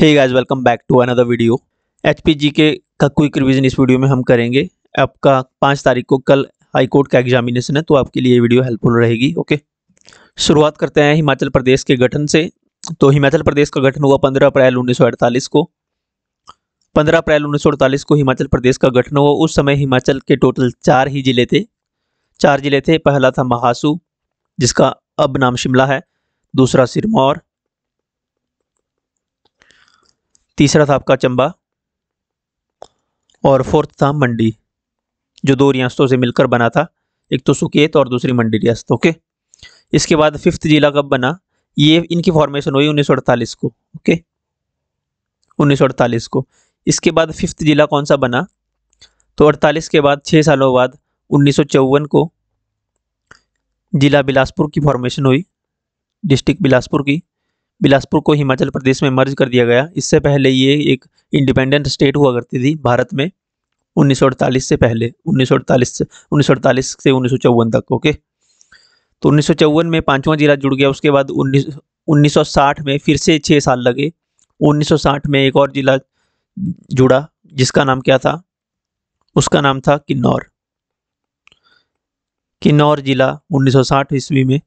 hey guys welcome back to another video H K का quick revision इस video में हम करेंगे आपका पाँच तारीख को कल हाई कोर्ट का एग्जामिनेशन है तो आपके लिए ये वीडियो हेल्पफुल रहेगी ओके शुरुआत करते हैं हिमाचल प्रदेश के गठन से तो हिमाचल प्रदेश का गठन हुआ पंद्रह अप्रैल उन्नीस को पंद्रह अप्रैल उन्नीस को हिमाचल प्रदेश का गठन हुआ उस समय हिमाचल के टोटल चार ही जिले थे चार जिले थे पहला था महासू जिसका अब नाम शिमला है दूसरा सिरमौर तीसरा था आपका चंबा और फोर्थ था मंडी जो दो रियासतों से मिलकर बना था एक तो सुकेत और दूसरी मंडी रियासत ओके इसके बाद फिफ्थ जिला कब बना ये इनकी फॉर्मेशन हुई उन्नीस को ओके उन्नीस को इसके बाद फिफ्थ जिला कौन सा बना तो अड़तालीस के बाद छः सालों बाद उन्नीस को जिला बिलासपुर की फॉर्मेशन हुई डिस्ट्रिक्ट बिलासपुर की बिलासपुर को हिमाचल प्रदेश में मर्ज कर दिया गया इससे पहले ये एक इंडिपेंडेंट स्टेट हुआ करती थी भारत में 1948 से पहले 1948 से 1948 से उन्नीस तक ओके तो उन्नीस में पांचवा जिला जुड़ गया उसके बाद 19 1960 में फिर से छः साल लगे 1960 में एक और जिला जुड़ा जिसका नाम क्या था उसका नाम था किन्नौर किन्नौर जिला 1960 ईस्वी में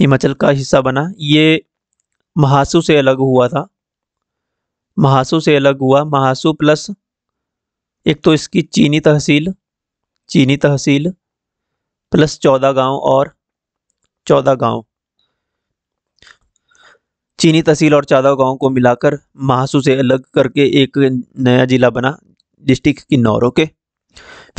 हिमाचल का हिस्सा बना ये महासु से अलग हुआ था महासु से अलग हुआ महासु प्लस एक तो इसकी चीनी तहसील चीनी तहसील प्लस चौदह गांव और चौदह गांव चीनी तहसील और चौदह गांव को मिलाकर महासु से अलग करके एक नया जिला बना डिस्ट्रिक्ट किन्नौर ओके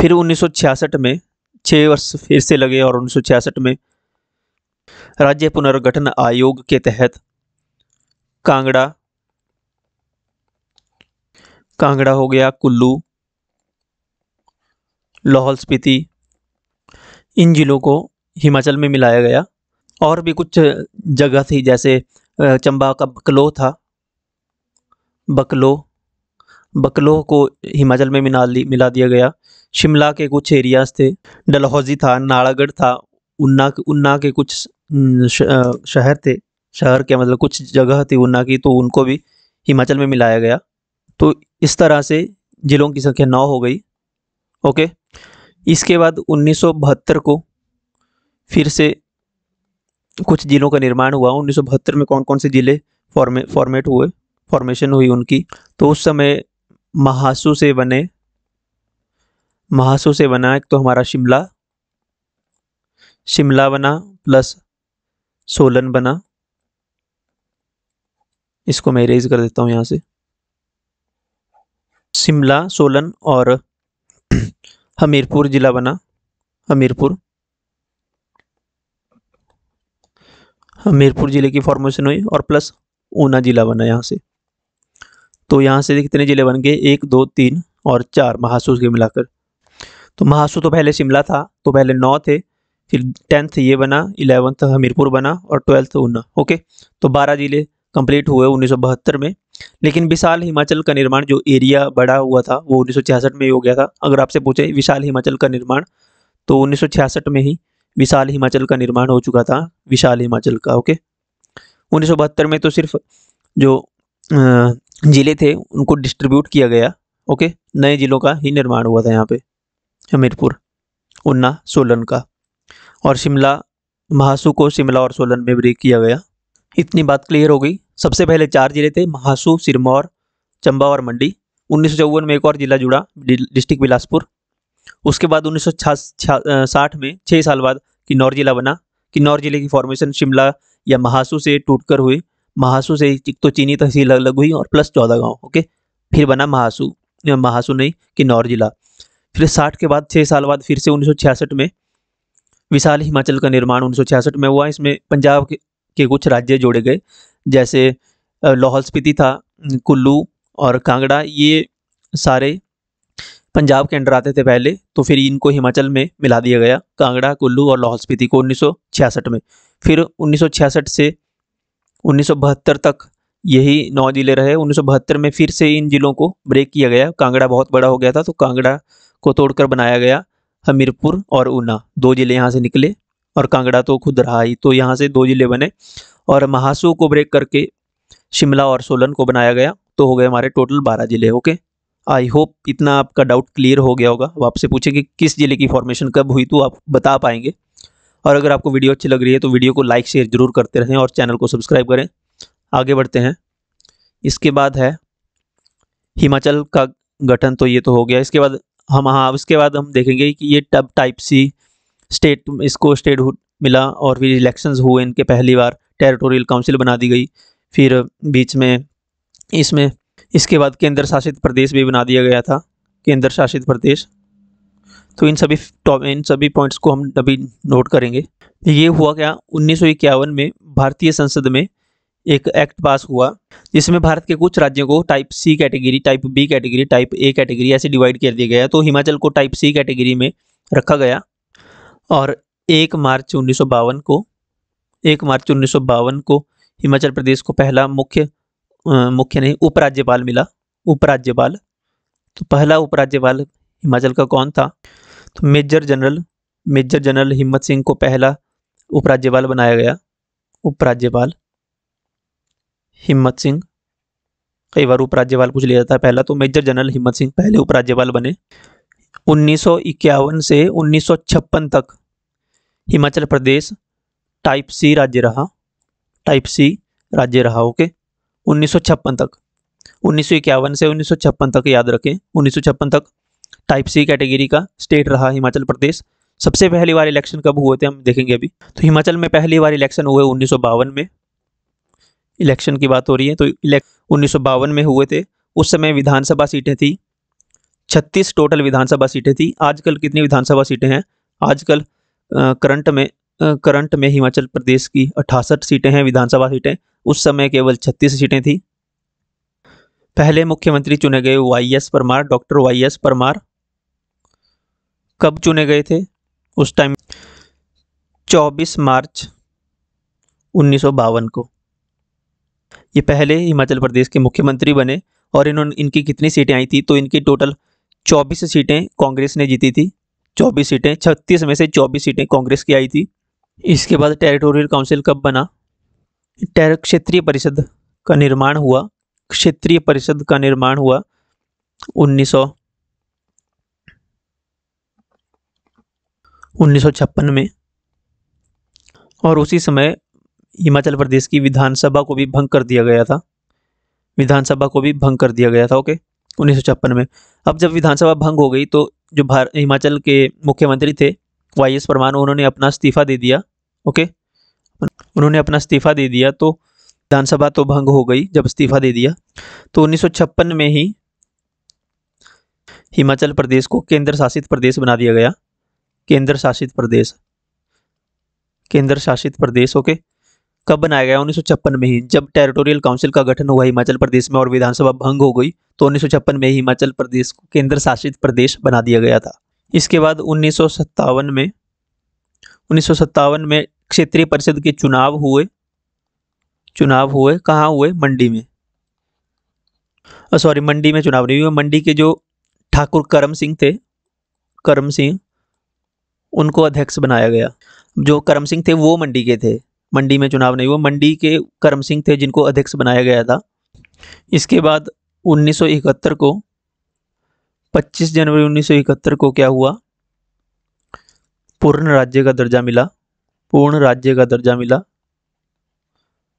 फिर 1966 में छः वर्ष फिर से लगे और 1966 में राज्य पुनर्गठन आयोग के तहत कांगड़ा कांगड़ा हो गया कुल्लू लाहौल स्पीति इन ज़िलों को हिमाचल में मिलाया गया और भी कुछ जगह थी जैसे चंबा का बकलो था बकलो बकलो को हिमाचल में मिला मिला दिया गया शिमला के कुछ एरियाज थे डलहौजी था नालागढ़ था उन्ना उन्ना के कुछ शहर थे शहर के मतलब कुछ जगह थी ऊना की तो उनको भी हिमाचल में मिलाया गया तो इस तरह से ज़िलों की संख्या नौ हो गई ओके इसके बाद उन्नीस को फिर से कुछ ज़िलों का निर्माण हुआ उन्नीस में कौन कौन से ज़िले फॉर्मे फॉर्मेट हुए फॉर्मेशन हुई उनकी तो उस समय महासू से बने महासू से बना एक तो हमारा शिमला शिमला बना प्लस सोलन बना इसको मैं इरेज कर देता हूँ यहाँ से शिमला सोलन और हमीरपुर ज़िला बना हमीरपुर हमीरपुर ज़िले की फॉर्मेशन हुई और प्लस ऊना ज़िला बना यहाँ से तो यहाँ से कितने ज़िले बन गए एक दो तीन और चार महासू के मिलाकर तो महासू तो पहले शिमला था तो पहले नौ थे फिर टेंथ ये बना इलेवंथ हमीरपुर बना और ट्वेल्थ ऊना ओके तो बारह ज़िले कंप्लीट हुए उन्नीस में लेकिन विशाल हिमाचल का निर्माण जो एरिया बड़ा हुआ था वो उन्नीस में ही हो गया था अगर आपसे पूछे विशाल हिमाचल का निर्माण तो उन्नीस में ही विशाल हिमाचल का निर्माण हो चुका था विशाल हिमाचल का ओके उन्नीस में तो सिर्फ जो ज़िले थे उनको डिस्ट्रीब्यूट किया गया ओके नए ज़िलों का ही निर्माण हुआ था यहाँ पे हमीरपुर उन्ना सोलन का और शिमला महासू को शिमला और सोलन में ब्रेक किया गया इतनी बात क्लियर हो गई सबसे पहले चार जिले थे महासू सिरमौर चंबा और मंडी उन्नीस में एक और जिला जुड़ा डिस्ट्रिक्ट बिलासपुर उसके बाद उन्नीस साठ में छः साल बाद किन्नौर जिला बना किन्नौर जिले की फॉर्मेशन शिमला या महासू से टूटकर हुई महासू से एक तो चीनी तहसील अलग हुई और प्लस चौदह गांव ओके फिर बना महासू महासू नहीं किन्नौर जिला फिर साठ के बाद छः साल बाद फिर से उन्नीस में विशाल हिमाचल का निर्माण उन्नीस में हुआ इसमें पंजाब के के कुछ राज्य जोड़े गए जैसे लाहौल स्पीति था कुल्लू और कांगड़ा ये सारे पंजाब के अंडर आते थे पहले तो फिर इनको हिमाचल में मिला दिया गया कांगड़ा कुल्लू और लाहौल स्पीति को 1966 में फिर 1966 से 1972 तक यही नौ ज़िले रहे 1972 में फिर से इन ज़िलों को ब्रेक किया गया कांगड़ा बहुत बड़ा हो गया था तो कांगड़ा को तोड़कर बनाया गया हमीरपुर और ऊना दो ज़िले यहाँ से निकले और कांगड़ा तो खुद रहा ही तो यहाँ से दो जिले बने और महासू को ब्रेक करके शिमला और सोलन को बनाया गया तो हो गए हमारे टोटल बारह जिले ओके आई होप इतना आपका डाउट क्लियर हो गया होगा वो आपसे पूछे कि किस जिले की फॉर्मेशन कब हुई तो आप बता पाएंगे और अगर आपको वीडियो अच्छी लग रही है तो वीडियो को लाइक शेयर जरूर करते रहें और चैनल को सब्सक्राइब करें आगे बढ़ते हैं इसके बाद है हिमाचल का गठन तो ये तो हो गया इसके बाद हम हाँ उसके बाद हम देखेंगे कि ये टब टाइप सी स्टेट इसको स्टेटहुड मिला और फिर इलेक्शंस हुए इनके पहली बार टेरिटोरियल काउंसिल बना दी गई फिर बीच में इसमें इसके बाद केंद्र शासित प्रदेश भी बना दिया गया था केंद्र शासित प्रदेश तो इन सभी इन सभी पॉइंट्स को हम अभी नोट करेंगे ये हुआ क्या उन्नीस में भारतीय संसद में एक एक्ट पास हुआ जिसमें भारत के कुछ राज्यों को type C category type B category type A category ऐसे डिवाइड कर दिया गया तो हिमाचल को टाइप सी कैटेगरी में रखा गया और एक मार्च उन्नीस को एक मार्च उन्नीस को हिमाचल प्रदेश को पहला मुख्य मुख्य नहीं उपराज्यपाल मिला उपराज्यपाल तो पहला उपराज्यपाल हिमाचल का कौन था तो मेजर जनरल मेजर जनरल हिम्मत सिंह को पहला उपराज्यपाल बनाया गया उपराज्यपाल हिम्मत सिंह कई बार उपराज्यपाल पूछ लिया जाता है पहला तो मेजर जनरल हिम्मत सिंह पहले उपराज्यपाल बने उन्नीस से उन्नीस तक हिमाचल प्रदेश टाइप सी राज्य रहा टाइप सी राज्य रहा ओके उन्नीस तक उन्नीस से उन्नीस तक याद रखें उन्नीस तक टाइप सी कैटेगरी का स्टेट रहा हिमाचल प्रदेश सबसे पहली बार इलेक्शन कब हुए थे हम देखेंगे अभी तो हिमाचल में पहली बार इलेक्शन हुए उन्नीस में इलेक्शन की बात हो रही है तो इलेक्शन उन्नीस में हुए थे उस समय विधानसभा सीटें थी छत्तीस टोटल विधानसभा सीटें थी आजकल कितनी विधानसभा सीटें हैं आजकल करंट में करंट में हिमाचल प्रदेश की अठासठ सीटें हैं विधानसभा सीटें उस समय केवल छत्तीस सीटें थी पहले मुख्यमंत्री चुने गए Y S Parmar doctor Y S Parmar कब चुने गए थे उस टाइम 24 मार्च उन्नीस को ये पहले हिमाचल प्रदेश के मुख्यमंत्री बने और इन्होंने इनकी कितनी सीटें आई थी तो इनकी टोटल चौबीस सीटें कांग्रेस ने जीती थी चौबीस सीटें छत्तीस में से चौबीस सीटें कांग्रेस की आई थी इसके बाद टेरिटोरियल काउंसिल कब बना टेर क्षेत्रीय परिषद का निर्माण हुआ क्षेत्रीय परिषद का निर्माण हुआ उन्नीस 1956 में और उसी समय हिमाचल प्रदेश की विधानसभा को भी भंग कर दिया गया था विधानसभा को भी भंग कर दिया गया था ओके उन्नीस में अब जब विधानसभा भंग हो गई तो जो भार हिमाचल के मुख्यमंत्री थे वाई एस परमान उन्होंने अपना इस्तीफा दे दिया ओके उन्होंने अपना इस्तीफा दे दिया तो विधानसभा तो भंग हो गई जब इस्तीफा दे दिया तो उन्नीस में ही हिमाचल प्रदेश को केंद्र शासित प्रदेश बना दिया गया केंद्र शासित प्रदेश केंद्र शासित प्रदेश ओके कब बनाया गया उन्नीस में ही जब टेरिटोरियल काउंसिल का गठन हुआ हिमाचल प्रदेश में और विधानसभा भंग हो गई तो उन्नीस में हिमाचल प्रदेश को केंद्र शासित प्रदेश बना दिया गया था इसके बाद उन्नीस में उन्नीस में क्षेत्रीय परिषद के चुनाव हुए चुनाव हुए कहाँ हुए मंडी में सॉरी मंडी में चुनाव नहीं हुए मंडी के जो ठाकुर करम सिंह थे करम सिंह उनको अध्यक्ष बनाया गया जो करम सिंह थे वो मंडी के थे मंडी में चुनाव नहीं हुआ मंडी के करम सिंह थे जिनको अध्यक्ष बनाया गया था इसके बाद 1971 को 25 जनवरी 1971 को क्या हुआ पूर्ण राज्य का दर्जा मिला पूर्ण राज्य का दर्जा मिला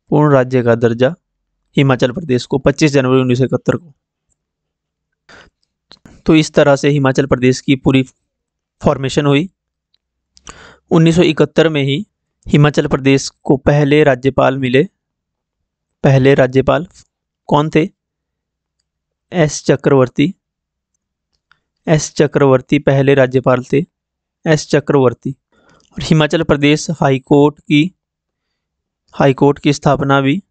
पूर्ण राज्य का दर्जा हिमाचल प्रदेश को 25 जनवरी उन्नीस को तो इस तरह से हिमाचल प्रदेश की पूरी फॉर्मेशन हुई 1971 में ही हिमाचल प्रदेश को पहले राज्यपाल मिले पहले राज्यपाल कौन थे एस चक्रवर्ती एस चक्रवर्ती पहले राज्यपाल थे एस चक्रवर्ती और हिमाचल प्रदेश हाईकोर्ट की हाईकोर्ट की स्थापना भी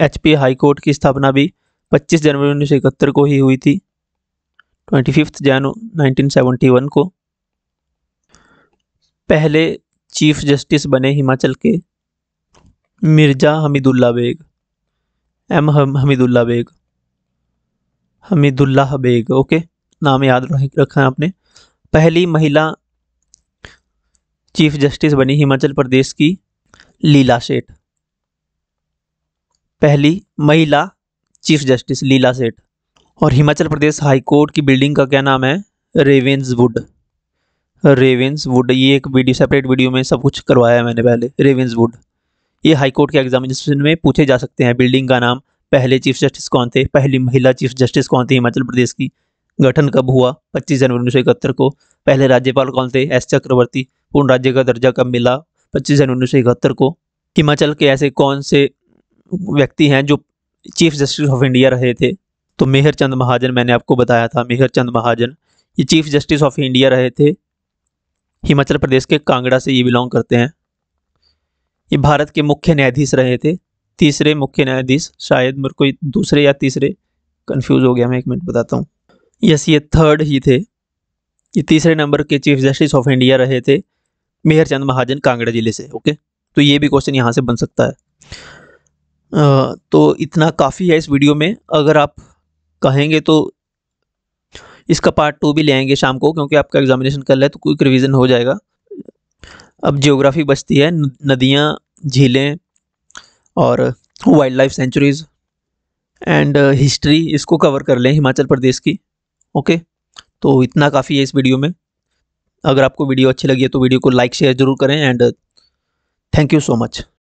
एच पी हाईकोर्ट की स्थापना भी 25 जनवरी उन्नीस को ही हुई थी ट्वेंटी फिफ्थ जैन 1971 को पहले चीफ जस्टिस बने हिमाचल के मिर्ज़ा हमीदुल्ला बेग एम हम हमीदुल्ला बेग हमीदुल्ला बेग ओके नाम याद रखा है आपने पहली महिला चीफ जस्टिस बनी हिमाचल प्रदेश की लीला सेठ पहली महिला चीफ जस्टिस लीला सेठ और हिमाचल प्रदेश हाई कोर्ट की बिल्डिंग का क्या नाम है रेवेंसवुड रेवेंस वुड ये एक वीडियो सेपरेट वीडियो में सब कुछ करवाया है मैंने पहले रेवेंस वुड ये हाई कोर्ट के एग्जामिनेशन में पूछे जा सकते हैं बिल्डिंग का नाम पहले चीफ जस्टिस कौन थे पहली महिला चीफ जस्टिस कौन थी हिमाचल प्रदेश की गठन कब हुआ 25 जनवरी उन्नीस सौ इकहत्तर को पहले राज्यपाल कौन थे एस चक्रवर्ती पूर्ण राज्य का दर्जा कब मिला 25 जनवरी उन्नीस सौ इकहत्तर को हिमाचल के ऐसे कौन से व्यक्ति हैं जो चीफ जस्टिस ऑफ इंडिया रहे थे तो मेहर चंद महाजन मैंने आपको बताया था मेहर चंद महाजन ये चीफ जस्टिस ऑफ इंडिया रहे थे हिमाचल प्रदेश के कांगड़ा से ये बिलोंग करते हैं ये भारत के मुख्य न्यायाधीश रहे थे तीसरे मुख्य न्यायाधीश शायद मेरे कोई दूसरे या तीसरे कंफ्यूज हो गया मैं एक मिनट बताता हूँ यस ये थर्ड ही थे ये तीसरे नंबर के चीफ जस्टिस ऑफ इंडिया रहे थे मेहर चंद महाजन कांगड़ा जिले से ओके तो ये भी क्वेश्चन यहाँ से बन सकता है आ, तो इतना काफ़ी है इस वीडियो में अगर आप कहेंगे तो इसका पार्ट टू भी ले आएंगे शाम को क्योंकि आपका एग्जामिनेशन कल है तो क्विक रिविज़न हो जाएगा अब जियोग्राफी बचती है नदियाँ झीलें और wildlife sanctuaries and history इसको कवर कर लें हिमाचल प्रदेश की ओके तो इतना काफ़ी है इस वीडियो में अगर आपको वीडियो अच्छी लगी है तो वीडियो को लाइक शेयर ज़रूर करें and thank you so much